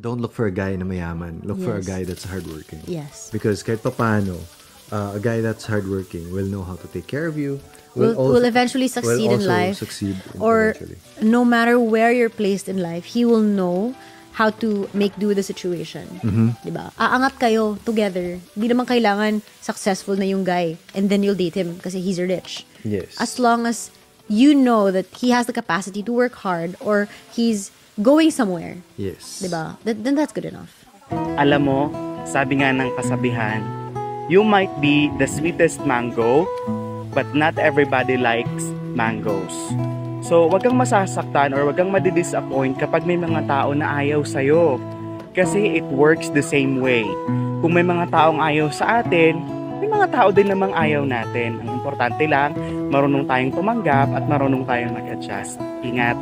don't look for a guy na mayaman. Look yes. for a guy that's hardworking. Yes. Because kahit papano, uh, a guy that's hardworking will know how to take care of you. Will, will, also, will eventually succeed will in life. Succeed or no matter where you're placed in life, he will know how to make do with the situation. Mm-hmm. Diba? Aangat kayo together. Hindi naman kailangan successful na yung guy and then you'll date him kasi he's rich. Yes. As long as you know that he has the capacity to work hard or he's going somewhere. Yes. 'Di ba? Th- then that's good enough. Alam mo, sabi nga ng kasabihan, you might be the sweetest mango, but not everybody likes mangoes. So, wag kang masasaktan or wag kang madidisappoint kapag may mga tao na ayaw sa'yo. Kasi it works the same way. Kung may mga taong ayaw sa atin, may mga tao din namang ayaw natin. Ang importante lang, marunong tayong tumanggap at marunong tayong mag-adjust. Ingat!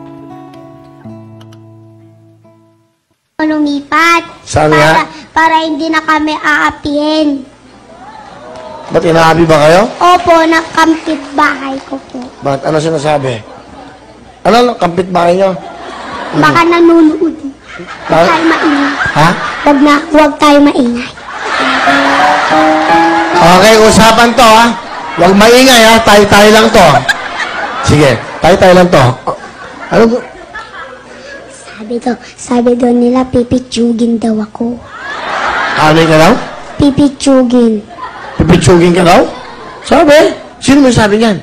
lumipat. Saan para, Para hindi na kami aapihin. Ba't inaabi ba kayo? Opo, nakampit kampit bahay ko po. Ba't? Ano sinasabi? Ano, kampit bahay nyo? Baka hmm. nanonood. Huwag tayo maingay. Ha? Huwag na, huwag tayo maingay. Okay, usapan to ha. Huwag maingay ha, tayo-tayo lang to. Sige, tayo-tayo lang to. Ano, sabi daw, sabi daw nila, pipitsugin daw ako. Alay ka daw? Pipitsugin. Pipitsugin ka daw? Sabi? Sino may sabi niyan?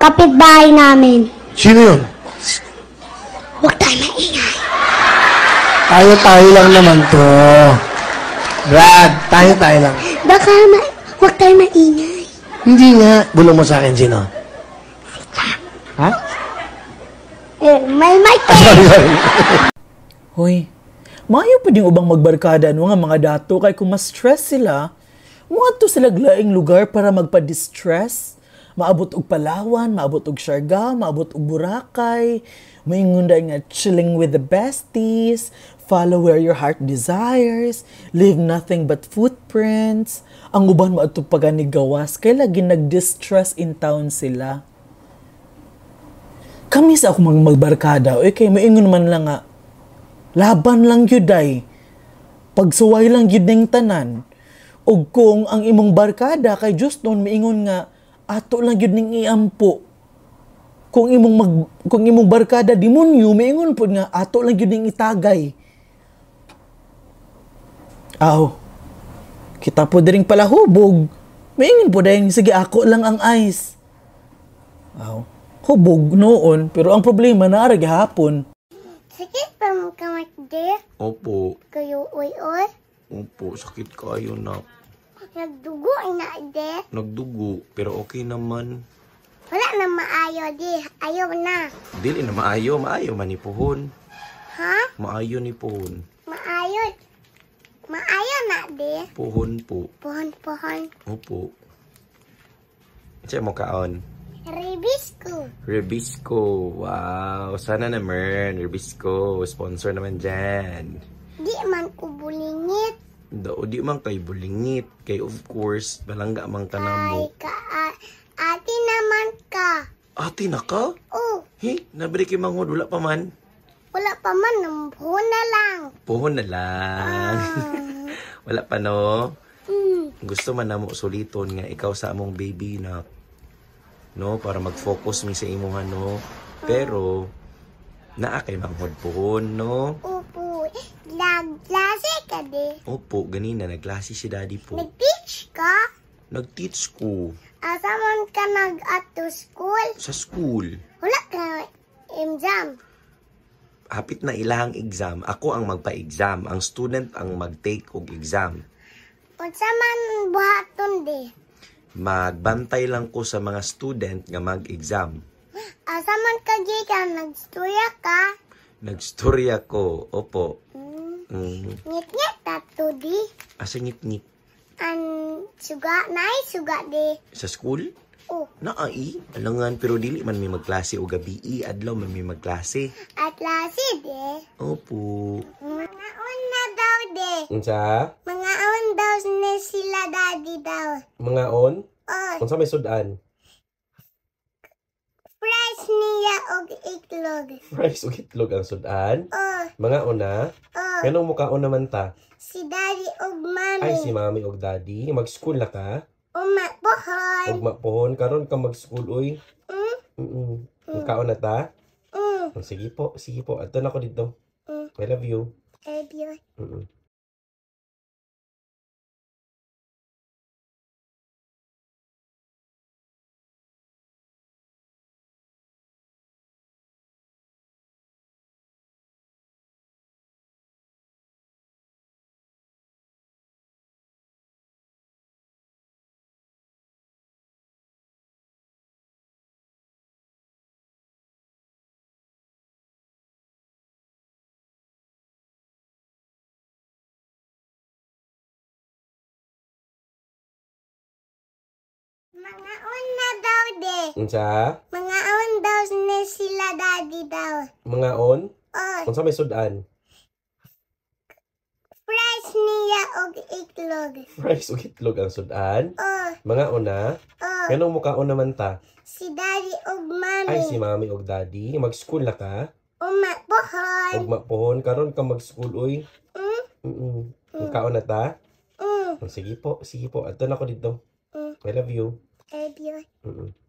Kapitbahay namin. Sino yun? Huwag tayo maingay. Tayo-tayo lang naman to. Brad, tayo-tayo lang. Baka ma huwag tayo maingay. Hindi nga. Bulong mo sa akin sino? Ha? May may Hoy, maayo pa din ubang magbarkada no nga mga dato kay kung ma-stress sila, muadto sila glaing lugar para magpa-distress. Maabot og Palawan, maabot og Siargao, maabot og Boracay. Moingon nga chilling with the besties, follow where your heart desires, leave nothing but footprints. Ang uban maadto gawas kay lagi nag-distress in town sila kami sa akong magbarkada, o eh, kay maingon man lang nga, laban lang yun day, pagsuway lang yun ng tanan, o kung ang imong barkada kay Diyos noon maingon nga, ato lang yun ning iampo. Kung imong mag, kung imong barkada demonyo, maingon po nga, ato lang gyud ning itagay. Aw, kita po diring palahubog, maingon po dayon sige ako lang ang ice. Aw, hubog noon, pero ang problema naara hapon. Sakit pa mo ka magde? Opo. Kayo oy-oy? Opo, sakit kayo na. Nagdugo ina de? Nagdugo, pero okay naman. Wala na maayo di, ayaw na. Dili na maayo, maayo man ni puhon. Ha? Maayo ni puhon. Maayo. Maayo na di? Puhon po. Puhon puhon. Opo. Siya mo kaon. Rebisco. Wow. Sana naman. Rebisco. Sponsor naman dyan. Di man ko bulingit. Do, di man kay bulingit. Kay of course, balangga mang tanam mo. ka, ate naman ka. Ate na ka? Oo. Oh. Hey, nabili kay mangod. Wala pa man. Wala pa man. Puhon na lang. Puhon na lang. Ah. wala pa no? Mm. Gusto man na mo suliton nga ikaw sa among baby na no para mag-focus mi sa imuha no pero naa kay manghod pohon no opo nagklase ka di opo ganina nagklase si daddy po nag-teach ka nag-teach ko asa man ka nag-ato school sa school wala ka exam hapit na ilang exam ako ang magpa-exam ang student ang mag-take og exam Unsa man buhaton di? magbantay lang ko sa mga student nga mag-exam. Asa man ka gikan? Nagstorya ka? Nagstorya ko, opo. Mm. Mm. Ngit-ngit tato di? Asa ngit-ngit? An, suga, nai suga di. Sa school? Oh. i, alangan pero dili man may magklase o gabi i adlaw man may magklase. At klase de. Opo. Mga una daw de. Unsa? Mga sila daddy daw. Mga on? On. Oh. Kung sa may sudan? Fries niya og itlog. Fries og itlog ang sudan? Oh. Mga ona? Oh. Ganong mukhaon naman ta? Si daddy og mami. Ay, si mami og daddy. Mag-school na ka? Umapohon. Umapohon. Karon ka mag-school, oy. Mm. Mm -mm. mm. Kaon na ta? Mm. Oh, sige po, sige po. Ato na ko dito. Mm. I love you. I love you. Mm -mm. Mga on na daw de. Unsa? Mga on daw ni sila daddy daw. Mga on? On. Unsa may sudan? Fries niya og itlog. Fresh og itlog ang sudan? Oh. Mga una? Oh. Ganong mukha on naman ta? Si daddy og mami. Ay, si mami og daddy. Mag-school na ka? Uma pohon. Ugma magpohon. Karon ka mag-school, oy. Mm. Mm -mm. mm. Kaon na ta? Mm. Sige po, sige po. Ato na ko dito. Mm. I love you. Mm-hmm.